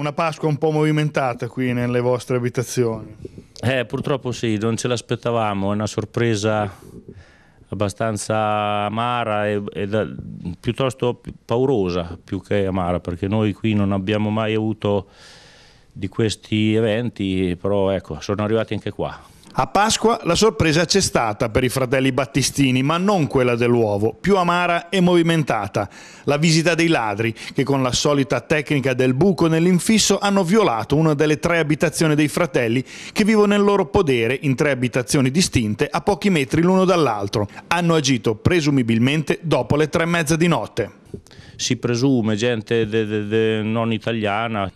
una Pasqua un po' movimentata qui nelle vostre abitazioni. Eh, purtroppo sì, non ce l'aspettavamo, è una sorpresa abbastanza amara e, e da, piuttosto paurosa più che amara, perché noi qui non abbiamo mai avuto di questi eventi, però ecco, sono arrivati anche qua. A Pasqua la sorpresa c'è stata per i fratelli Battistini, ma non quella dell'uovo, più amara e movimentata, la visita dei ladri che con la solita tecnica del buco nell'infisso hanno violato una delle tre abitazioni dei fratelli che vivono nel loro podere in tre abitazioni distinte a pochi metri l'uno dall'altro. Hanno agito presumibilmente dopo le tre e mezza di notte. Si presume gente de, de, de non italiana,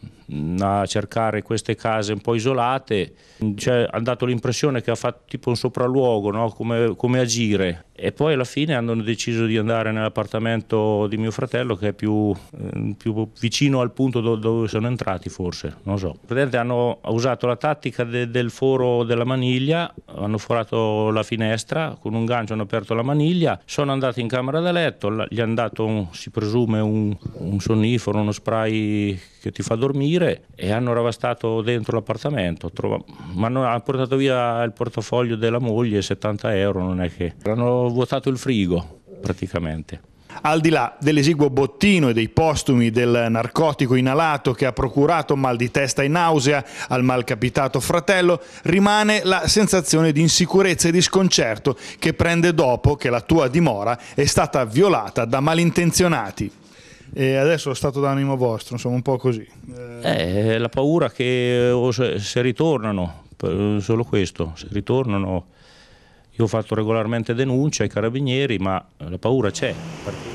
a cercare queste case un po' isolate, cioè, ha dato l'impressione che ha fatto tipo un sopralluogo, no? come, come, agire. E poi alla fine hanno deciso di andare nell'appartamento di mio fratello che è più, eh, più vicino al punto do dove sono entrati forse, non so. Praticamente hanno usato la tattica de del foro della maniglia, hanno forato la finestra, con un gancio hanno aperto la maniglia, sono andati in camera da letto, gli hanno dato un, si presume un, un sonnifero, uno spray che ti fa dormire fuggire e hanno ravastato dentro l'appartamento, trovato, ma hanno portato via il portafoglio della moglie, 70 euro, non è che... Hanno vuotato il frigo praticamente. Al di là dell'esiguo bottino e dei postumi del narcotico inalato che ha procurato mal di testa e nausea al malcapitato fratello, rimane la sensazione di insicurezza e di sconcerto che prende dopo che la tua dimora è stata violata da malintenzionati. E adesso lo stato d'animo vostro, insomma, un po' così. Eh, eh la paura che se ritornano, solo questo, se ritornano... Io ho fatto regolarmente denuncia ai carabinieri, ma la paura c'è.